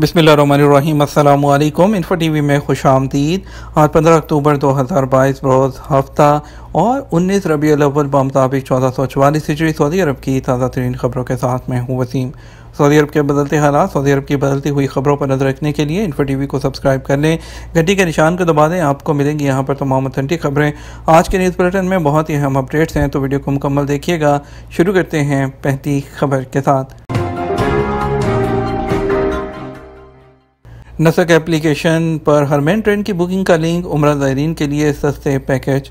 बसमिलकुम info T V में खुश आमदीद आज पंद्रह अक्टूबर दो हज़ार बाईस बरोज़ हफ्ता और उन्नीस रबी अव्वल बमताबिक चौदह सौ चवालीस हिजरी सऊदी अरब की ताज़ा तरीन खबरों के साथ मैं हूँ वसीम सऊदी अरब के बदलते हालात सऊदी अरब की बदलती हुई खबरों पर नजर रखने के लिए इन्फो टीवी को सब्सक्राइब कर लें घंटी के निशान को दबा दें आपको मिलेंगी यहाँ पर तमाम अथेंटिक खबरें आज के न्यूज़ बुलेटिन में बहुत ही अहम अपडेट्स हैं तो वीडियो को मुकम्मल देखिएगा शुरू करते हैं पहली खबर के साथ नसक एप्लीकेशन पर हर ट्रेन की बुकिंग का लिंक उम्र ज़ायरीन के लिए सस्ते पैकेज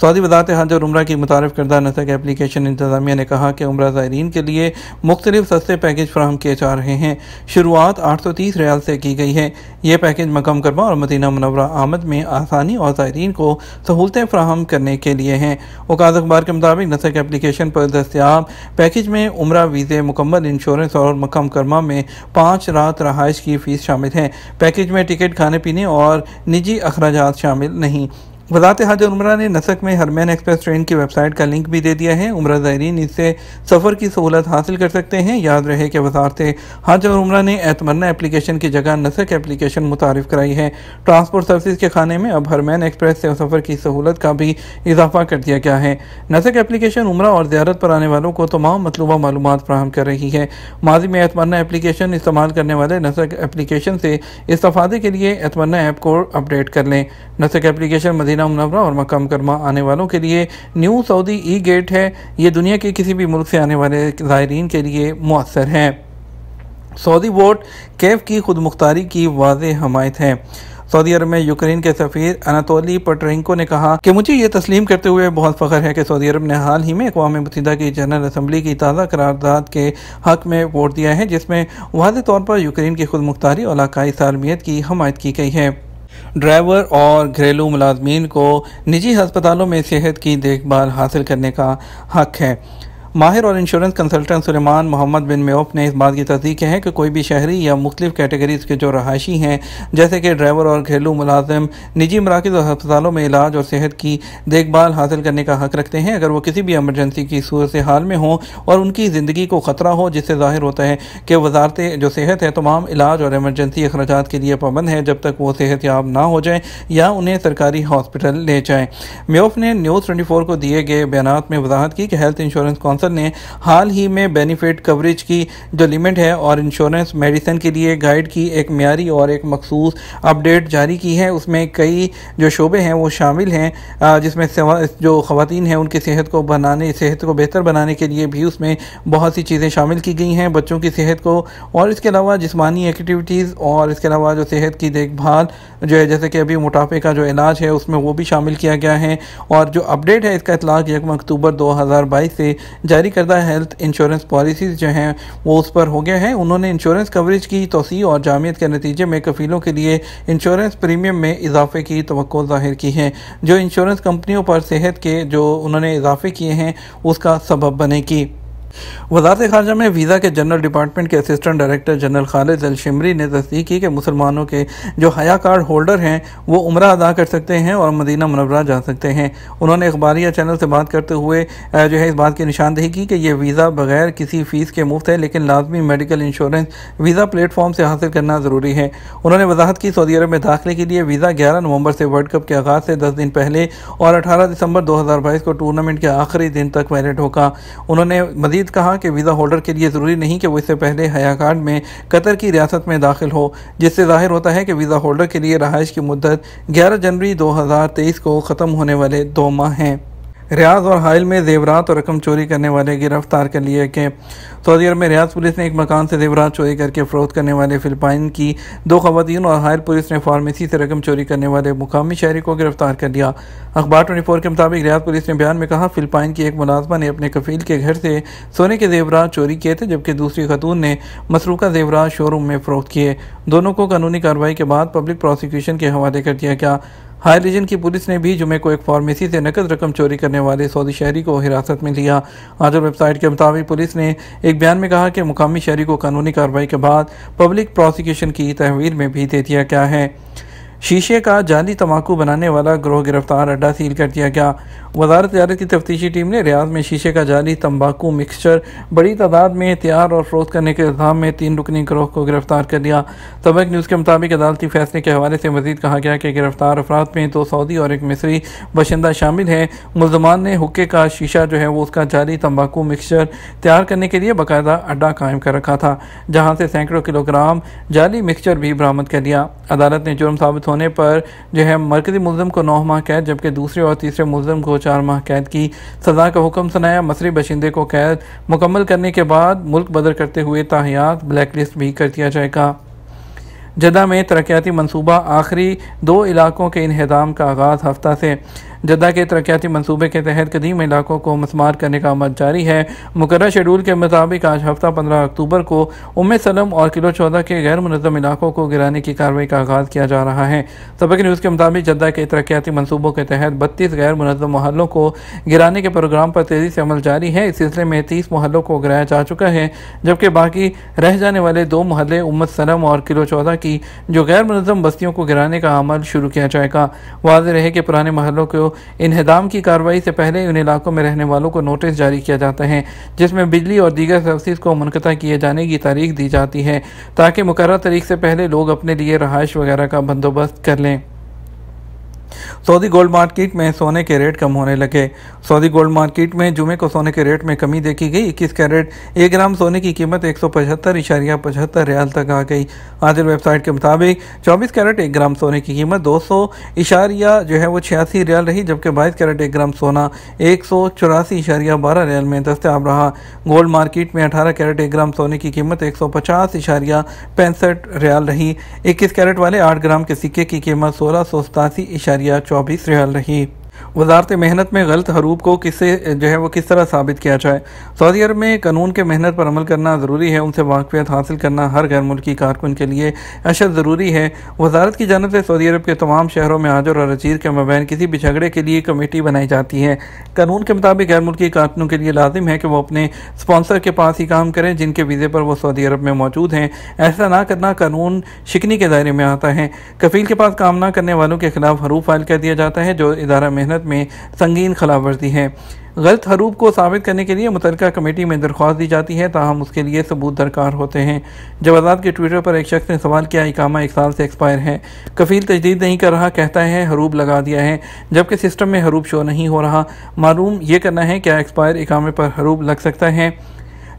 सऊदी वजारत हज और उम्र की मुतारफ़ करदा नसक एप्लीकेशन इंतजामिया ने कहा कि उम्र ज़ायरीन के लिए मुख्तलिफ सस्ते पैकेज फ्राहम किए जा रहे हैं शुरुआत आठ सौ तीस रियाल से की गई है ये पैकेज मकम करवा और मदीना मनवरा आमद में आसानी और ज़ायरीन को सहूलतें फ्राहम करने के लिए हैं वकाज अखबार के मुताबिक नसक एप्लीकेशन पर दस्तियाब पैकेज में उम्र वीज़े मुकम्मल इंश्योरेंस और मकम करमा में पाँच रात रहाइश की फ़ीस शामिल है पैकेज में टिकट खाने पीने और निजी अखराज शामिल नहीं वजारत हज उमरा उम्र ने नसक में हरमैन एक्सप्रेस ट्रेन की वेबसाइट का लिंक भी दे दिया है उम्र ज़ायरीन इससे सफ़र की सहूलत हासिल कर सकते हैं याद रहे कि वजारत हज और उम्र ने एतमरना एप्लीकेशन की जगह नसक एप्लीकेशन मुतारफ़ कराई है ट्रांसपोर्ट सर्विस के खाने में अब हरमैन एक्सप्रेस से सफ़र की सहूलत का भी इजाफा कर दिया गया है नसक एप्लीकेशन उम्र और ज्यारत पर आने वालों को तमाम मतलूबा मालूम फ्राहम कर रही है माजी में एतमरना एप्लीकेशन इस्तेमाल करने वाले नसक एप्लीकेशन से इस्तादे के लिए एतमरना ऐप को अपडेट कर लें नसक एप्लीकेशन मजीद मदीना मुनवरा और मकाम करमा आने वालों के लिए न्यू सऊदी ई गेट है ये दुनिया के किसी भी मुल्क से आने वाले ज़ायरीन के लिए मؤसर है सऊदी वोट कैफ की खुद मुख्तारी की वाज हमायत है सऊदी अरब में यूक्रेन के सफ़ीर अनातोली पटरेंको ने कहा कि मुझे ये तस्लीम करते हुए बहुत फ़ख्र है कि सऊदी अरब ने हाल ही में अकवा मुतहदा की जनरल असम्बली की ताज़ा करारदाद के हक में वोट दिया है जिसमें वाज तौर पर यूक्रेन की खुद मुख्तारी और इलाकई सालमियत की हमायत की गई है ड्राइवर और घरेलू मुलाजमीन को निजी हस्पतालों में सेहत की देखभाल हासिल करने का हक है माहिर और insurance consultant Sulaiman Mohammed bin मेोफ ने इस बात की तस्दीक है कि कोई भी शहरी या मुख्तफ कैटेगरीज़ के जो रहायशी हैं जैसे कि ड्राइवर और घरेलू मुलाजिम निजी मराकज़ और हस्पतालों में इलाज और सेहत की देखभाल हासिल करने का हक रखते हैं अगर वो किसी भी एमरजेंसी की सूरत हाल में हों और उनकी ज़िंदगी को ख़तरा हो जिससे जाहिर होता है कि वजारत जो सेहत है तमाम इलाज और एमरजेंसी अखराज के लिए पाबंद है जब तक वो सेहत याब ना हो जाए या उन्हें सरकारी हॉस्पिटल ले जाएँ म्योफ ने न्यूज़ ट्वेंटी को दिए गए बयान में वजाहत की कि हेल्थ इंश्योरेंस कौन काउंसिल ने हाल ही में बेनिफिट कवरेज की जो लिमिट है और इंश्योरेंस मेडिसिन के लिए गाइड की एक म्यारी और एक मखसूस अपडेट जारी की है उसमें कई जो शोबे हैं वो शामिल हैं जिसमें जो ख़वान हैं उनकी सेहत को बनाने सेहत को बेहतर बनाने के लिए भी उसमें बहुत सी चीज़ें शामिल की गई हैं बच्चों की सेहत को और इसके अलावा जिसमानी एक्टिविटीज़ और इसके अलावा जो सेहत की देखभाल जो है जैसे कि अभी मोटापे का जो इलाज है उसमें वो भी शामिल किया गया है और जो अपडेट है इसका इतलाक यकम अक्टूबर दो से जारी करदा हेल्थ इंश्योरेंस पॉलिसीज़ जो हैं वो उस पर हो गए हैं उन्होंने इंश्योरेंस कवरेज की तोसी और जामियत के नतीजे में कफीलों के लिए इंश्योरेंस प्रीमियम में इजाफे की तो ज़ाहिर की है जो इंश्योरेंस कंपनियों पर सेहत के जो उन्होंने इजाफे किए हैं उसका सबब बनेगी वजारत खारजा में वीज़ा के जनरल डिपार्टमेंट के assistant director general Khalid al Shimri ने तस्दीक की कि मुसलमानों के जो हया कार्ड होल्डर हैं वो उम्र अदा कर सकते हैं और मदीना मनवरा जा सकते हैं उन्होंने अखबारिया चैनल से बात करते हुए जो है इस बात की निशानदेही की कि यह वीज़ा बगैर किसी फ़ीस के मुफ्त है लेकिन लाजमी मेडिकल इंश्योरेंस वीज़ा प्लेटफॉर्म से हासिल करना ज़रूरी है उन्होंने वजाहत की सऊदी अरब में दाखिले के लिए वीज़ा ग्यारह नवंबर से वर्ल्ड कप के आगाज़ से दस दिन पहले और अठारह दिसंबर दो हज़ार बाईस को टूर्नामेंट के आखिरी दिन तक वैलिड होगा उन्होंने मजीद मजीद कहा कि वीज़ा होल्डर के लिए ज़रूरी नहीं कि वो इससे पहले हया कार्ड में कतर की रियासत में दाखिल हो जिससे जाहिर होता है कि वीज़ा होल्डर के लिए रहाइश की मुद्दत ग्यारह जनवरी दो हज़ार तेईस को ख़त्म होने वाले दो माह हैं रियाज और हाइल में जेवरात और रकम चोरी करने वाले गिरफ्तार कर लिए गए सऊदी अरब में रियाज पुलिस ने एक मकान से जेवरात चोरी करके फरोख्त करने वाले फिलिपाइन की दो खवतन और हाइल पुलिस ने फार्मेसी से रकम चोरी करने वाले मुकामी शहरी को गिरफ्तार कर लिया अखबार ट्वेंटी फोर के मुताबिक रियाज पुलिस ने बयान में कहा फिलिपाइन की एक मुलाजमा ने अपने कफील के घर से सोने के जेवरात चोरी किए थे जबकि दूसरी खतून ने मसरूका जेवरात शोरूम में फरोख्त किए दोनों को कानूनी कार्रवाई के बाद पब्लिक प्रोसिक्यूशन के हवाले कर दिया गया हाई रीजन की पुलिस ने भी जुमे को एक फार्मेसी से नकद रकम चोरी करने वाले सऊदी शहरी को हिरासत में लिया आजर वेबसाइट के मुताबिक पुलिस ने एक बयान में कहा कि मुकामी शहरी को कानूनी कार्रवाई के बाद पब्लिक प्रोसिक्यूशन की तहवीर में भी दे दिया गया है शीशे का जाली तम्बाकू बनाने वाला ग्रोह गिरफ्तार अड्डा सील कर दिया गया वजारत तजारत की तफ्तीशी टीम ने रियाज में शीशे का जाली तम्बाकू मिक्सचर बड़ी तादाद में तैयार और फरोख करने के इल्ज़ाम में तीन रुकनी ग्रोह को गिरफ्तार कर लिया तबक न्यूज़ के मुताबिक अदालती फैसले के हवाले से मजीद कहा गया कि गिरफ्तार अफराद में दो सऊदी और एक मिसरी बशिंदा शामिल हैं मुलजमान ने हुक्के का शीशा जो है वो उसका जाली तम्बाकू मिक्सचर तैयार करने के लिए बाकायदा अड्डा कायम कर रखा था जहाँ से सैकड़ों किलोग्राम जाली मिक्सचर भी बरामद कर लिया अदालत ने जुर्म साबित होने पर जो है मरकजी मुलम को नौ माह कैद जबकि दूसरे और तीसरे मुलम को चार माह कैद की सजा का हुक्म सुनाया मसरी बशिंदे को कैद मुकम्मल करने के बाद मुल्क बदर करते हुए ताहियात ब्लैक लिस्ट भी कर दिया जाएगा जदा में तरक्याती मनसूबा आखिरी दो इलाकों के इहदाम का आगाज़ हफ्ता से जदा के तरक्याती मनसूबे के तहत कदीम इलाकों को मसमार करने का अमल जारी है मुकर शेड्यूल के मुताबिक आज हफ्ता पंद्रह अक्टूबर को उम सलम और किलो चौदह के गैर मनजम इलाकों को गिराने की कार्रवाई का आगाज़ किया जा रहा है सबक न्यूज़ के मुताबिक जदा के तरक्याती मनसूबों के तहत बत्तीस गैर मनजम महलों को गिराने के प्रोग्राम पर तेज़ी से अमल जारी है इस सिलसिले में तीस मोहल्लों को गिराया जा चुका है जबकि बाकी रह जाने वाले दो महल उम्मत सलम और किलो चौदह की जो गैर मनظم बस्तियों को गिराने का अमल शुरू किया जाएगा वाज है कि पुराने महलों को इनहदाम की कार्रवाई से पहले इन इलाकों में रहने वालों को नोटिस जारी किया जाता है जिसमें बिजली और दीगर सर्विस को मुनता किए जाने की तारीख दी जाती है ताकि मुकर तारीख से पहले लोग अपने लिए रहायश वगैरह का बंदोबस्त कर लें सऊदी गोल्ड मार्केट में सोने के रेट कम होने लगे सऊदी गोल्ड मार्केट में जुमे को सोने के रेट में कमी देखी गई इक्कीस कैरेट एक ग्राम सोने की कीमत एक सौ पचहत्तर इशारिया पचहत्तर रियाल तक आ गई हाजिर वेबसाइट के मुताबिक चौबीस कैरेट एक ग्राम सोने की कीमत दो सौ इशारिया जो है वो छियासी रियाल रही जबकि बाईस कैरेट एक ग्राम सोना एक सौ चौरासी इशारिया बारह रियाल में दस्तियाब रहा गोल्ड मार्केट में अठारह कैरेट एक ग्राम सोने की कीमत एक सौ पचास इशारिया पैंसठ रियाल रही इक्कीस कैरेट वाले आठ ग्राम के सिक्के की कीमत सोलह सौ सतासी इशारिया चौबीस रियाल रही वजारत मेहनत में गलत हरूप को किससे जो है वो किस तरह साबित किया जाए सऊदी अरब में कानून के मेहनत पर अमल करना ज़रूरी है उनसे वाकफियत हासिल करना हर गैर मुल्की कारकुन के लिए अशद ज़रूरी है वजारत की जानब से सऊदी अरब के तमाम शहरों में आजर और रचीर के मबैन किसी भी झगड़े के लिए कमेटी बनाई जाती है कानून के मुताबिक गैर मुल्की कारकुनों के लिए लाजिम है कि वो अपने स्पॉन्सर के पास ही काम करें जिनके वीज़े पर वो सऊदी अरब में मौजूद हैं ऐसा ना करना कानून शिकनी के दायरे में आता है कफील के पास काम ना करने वालों के खिलाफ हरूफ फाइल कर दिया जाता है जो इदारा मेहनत मेहनत में संगीन खिलाफवर्जी है गलत हरूप को साबित करने के लिए मुतलका कमेटी में दरख्वास्त दी जाती है ताहम उसके लिए सबूत दरकार होते हैं जवाजात के ट्विटर पर एक शख्स ने सवाल किया इकामा एक साल से एक्सपायर है कफील तजदीद नहीं कर रहा कहता है हरूप लगा दिया है जबकि सिस्टम में हरूप शो नहीं हो रहा मालूम ये करना है क्या एक्सपायर इकामे पर हरूप लग सकता है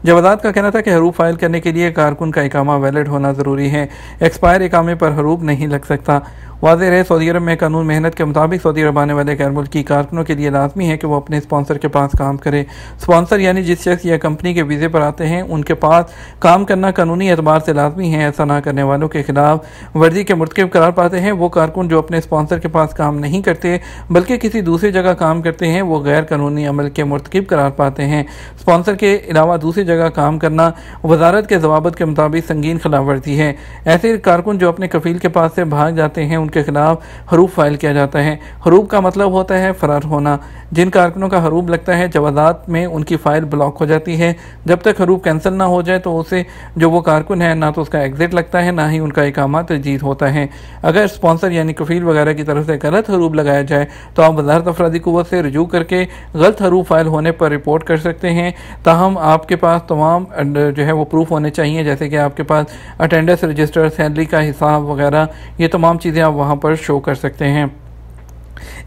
जवादात का कहना था कि हरूप फाइल करने के लिए कारकुन का इकामा वैलिड होना ज़रूरी है एक्सपायर इकामे पर हरूप नहीं लग सकता वाजह रहे सऊदी अरब में कानून मेहनत के मुताबिक सऊदी अरब आने वाले गैर मुल्की कारकुनों के लिए लाजमी है कि वो अपने स्पॉन्सर के पास काम करें स्पॉन्सर यानी जिस शख्स या कंपनी के वीज़े पर आते हैं उनके पास काम करना कानूनी एतबार से लाजमी है ऐसा ना करने वालों के खिलाफ वर्जी के मरतकब करार पाते हैं वो कारकुन जो अपने स्पॉन्सर के पास काम नहीं करते बल्कि किसी दूसरी जगह काम करते हैं वो गैर कानूनी अमल के मरतकब करार पाते हैं स्पॉन्सर के अलावा दूसरी जगह काम करना वजारत के जवाब के मुताबिक संगीन खिलाफ वर्जी है ऐसे कारकुन जो अपने कफील के पास से भाग जाते हैं के ख़िलाफ़ हरूप फ़ाइल किया जाता है हरूप का मतलब होता है फ़रार होना जिन कारकुनों का हरूप लगता है जवाजात में उनकी फ़ाइल ब्लॉक हो जाती है जब तक हरूप कैंसिल ना हो जाए तो उसे जो वो कारकुन है ना तो उसका एग्ज़िट लगता है ना ही उनका इकामा तजदीद होता है अगर स्पॉन्सर यानी कफील वगैरह की तरफ से गलत हरूप लगाया जाए तो आप वजारत अफराधी कुत से रजू करके गलत हरूफ फाइल होने पर रिपोर्ट कर सकते हैं ताहम आपके पास तमाम अं, जो है वो प्रूफ होने चाहिए जैसे कि आपके पास अटेंडेंस रजिस्टर सैलरी का हिसाब वगैरह ये तमाम चीज़ें आप वहाँ पर शो कर सकते हैं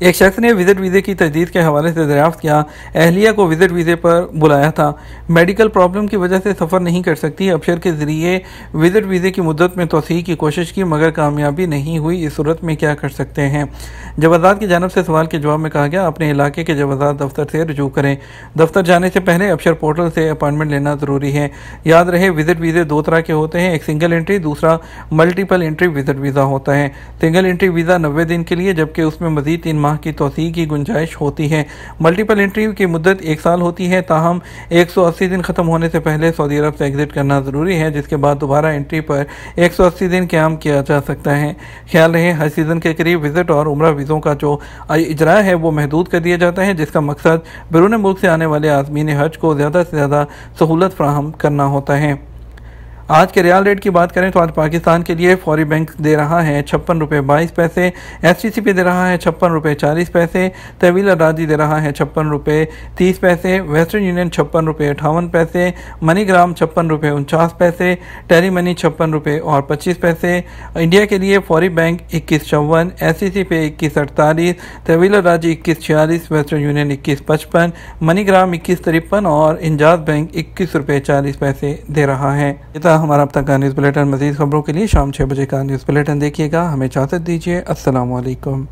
एक शख्स ने विजिट वीज़े की तजदीद के हवाले से दरियाफ्त किया अहलिया को विजिट वीज़े पर बुलाया था मेडिकल प्रॉब्लम की वजह से सफ़र नहीं कर सकती अफसर के ज़रिए विजिट वीज़े की मुद्दत में तोसी की कोशिश की मगर कामयाबी नहीं हुई इस सूरत में क्या कर सकते हैं जवाजात की जानब से सवाल के जवाब में कहा गया अपने इलाके के जवाजात दफ्तर से रजू करें दफ्तर जाने से पहले अबशर पोर्टल से अपॉइंटमेंट लेना ज़रूरी है याद रहे विजिट वीज़े दो तरह के होते हैं एक सिंगल एंट्री दूसरा मल्टीपल एंट्री विजिट वीज़ा होता है सिंगल एंट्री वीज़ा नब्बे दिन के लिए जबकि उसमें मजीद की तीन माह की तोसी की गुंजाइश होती है मल्टीपल इंट्री की मुद्दत एक साल होती है ताहम एक सौ अस्सी दिन ख़त्म होने से पहले सऊदी अरब से एग्ज़िट करना ज़रूरी है जिसके बाद दोबारा एंट्री पर एक सौ अस्सी दिन क्याम किया जा सकता है ख्याल रहे हर सीज़न के करीब विज़िट और उम्र वीज़ों का जो इजरा है वो महदूद कर दिया जाता है जिसका मकसद बैरून मुल्क से आने वाले आजमीन हज को ज़्यादा से ज़्यादा सहूलत फ्राहम करना होता है आज के रियाल रेट की बात करें तो आज पाकिस्तान के लिए फौरी बैंक दे रहा है छप्पन रुपये बाईस पैसे एस टी सी पे दे रहा है छप्पन रुपये चालीस पैसे तवील अराजी दे रहा है छप्पन रुपये तीस पैसे वेस्टर्न यूनियन छप्पन रुपये अठावन पैसे मनीग्राम छप्पन रुपये उनचास पैसे टेली मनी छप्पन रुपये और पच्चीस पैसे इंडिया के लिए फौरी बैंक इक्कीस चौवन एस टी सी पे इक्कीस अड़तालीस तवील अराजी इक्कीस छियालीस वेस्टर्न यूनियन इक्कीस पचपन मनीग्राम इक्कीस तिरपन और इंजाज बैंक इक्कीस रुपये चालीस पैसे दे रहा है हमारा अब तक का न्यूज़ बुलेटिन मजीद खबरों के लिए शाम छः बजे का न्यूज़ बुलेटिन देखिएगा हमें इजाज़त दीजिए असलकम